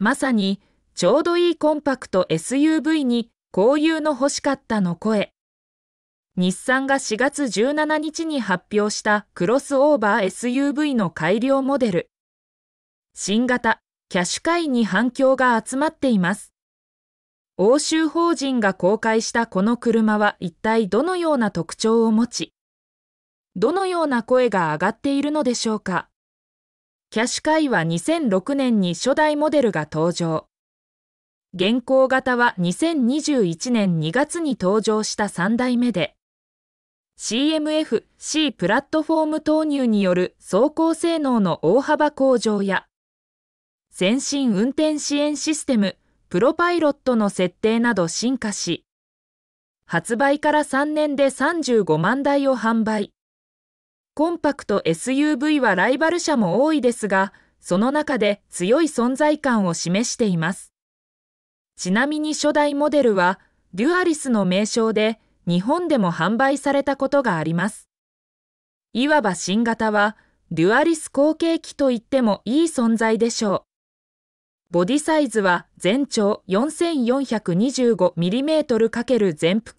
まさにちょうどいいコンパクト SUV にこういうの欲しかったの声。日産が4月17日に発表したクロスオーバー SUV の改良モデル。新型キャシュカイに反響が集まっています。欧州法人が公開したこの車は一体どのような特徴を持ち、どのような声が上がっているのでしょうか。キャッシカイは2006年に初代モデルが登場。現行型は2021年2月に登場した3代目で、CMF、C プラットフォーム投入による走行性能の大幅向上や、先進運転支援システム、プロパイロットの設定など進化し、発売から3年で35万台を販売。コンパクト SUV はライバル車も多いですが、その中で強い存在感を示しています。ちなみに初代モデルは、デュアリスの名称で日本でも販売されたことがあります。いわば新型は、デュアリス後継機と言ってもいい存在でしょう。ボディサイズは全長 4425mm× 全幅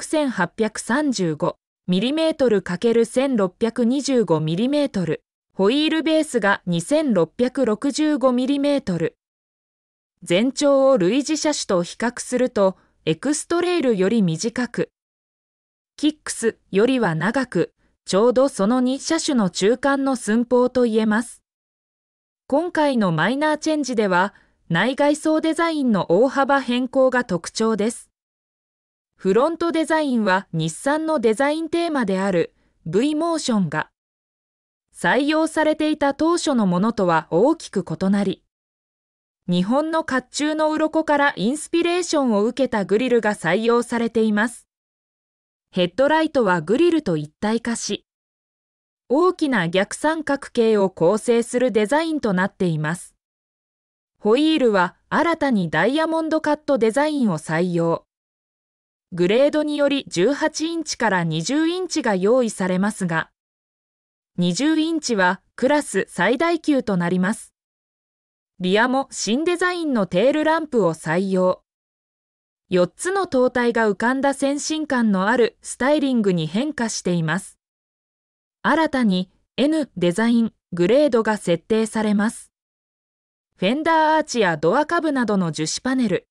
1835 mm×1625mm ホイールベースが 2665mm 全長を類似車種と比較するとエクストレイルより短くキックスよりは長くちょうどその2車種の中間の寸法といえます今回のマイナーチェンジでは内外装デザインの大幅変更が特徴ですフロントデザインは日産のデザインテーマである V モーションが採用されていた当初のものとは大きく異なり、日本の甲冑の鱗からインスピレーションを受けたグリルが採用されています。ヘッドライトはグリルと一体化し、大きな逆三角形を構成するデザインとなっています。ホイールは新たにダイヤモンドカットデザインを採用。グレードにより18インチから20インチが用意されますが、20インチはクラス最大級となります。リアも新デザインのテールランプを採用。4つの灯体が浮かんだ先進感のあるスタイリングに変化しています。新たに N デザイングレードが設定されます。フェンダーアーチやドア下部などの樹脂パネル、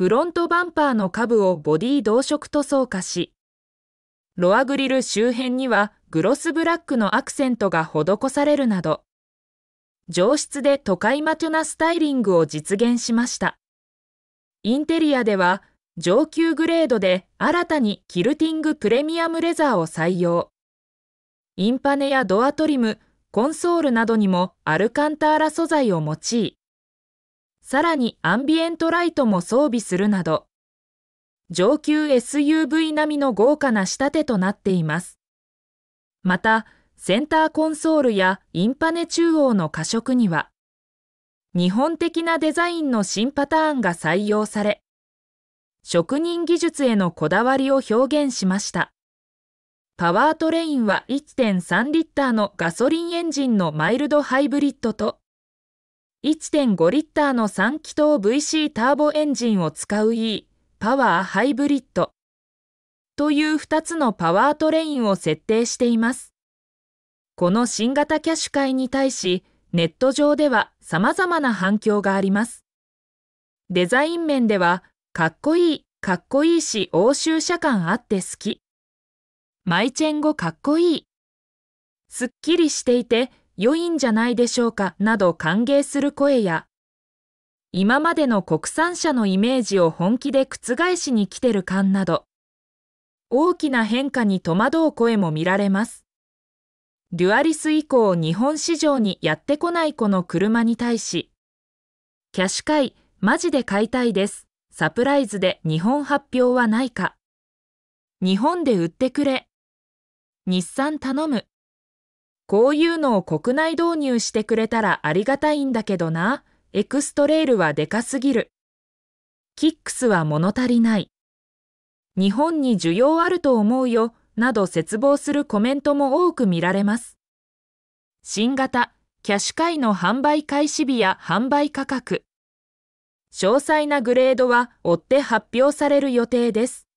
フロントバンパーの下部をボディ同色塗装化し、ロアグリル周辺にはグロスブラックのアクセントが施されるなど、上質で都会マトゥなスタイリングを実現しました。インテリアでは上級グレードで新たにキルティングプレミアムレザーを採用。インパネやドアトリム、コンソールなどにもアルカンターラ素材を用い、さらにアンビエントライトも装備するなど、上級 SUV 並みの豪華な仕立てとなっています。また、センターコンソールやインパネ中央の過色には、日本的なデザインの新パターンが採用され、職人技術へのこだわりを表現しました。パワートレインは1.3リッターのガソリンエンジンのマイルドハイブリッドと1.5リッターの3気筒 VC ターボエンジンを使う E、パワーハイブリッドという2つのパワートレインを設定しています。この新型キャッシュ会に対し、ネット上では様々な反響があります。デザイン面では、かっこいい、かっこいいし欧州車感あって好き。マイチェン語かっこいい。すっきりしていて良いんじゃないでしょうかなど歓迎する声や、今までの国産車のイメージを本気で覆しに来てる感など、大きな変化に戸惑う声も見られます。デュアリス以降日本市場にやってこないこの車に対し、キャッシュイマジで買いたいです。サプライズで日本発表はないか。日本で売ってくれ。日産頼む。こういうのを国内導入してくれたらありがたいんだけどな。エクストレイルはでかすぎる。キックスは物足りない。日本に需要あると思うよ、など絶望するコメントも多く見られます。新型、キャッシュ会の販売開始日や販売価格。詳細なグレードは追って発表される予定です。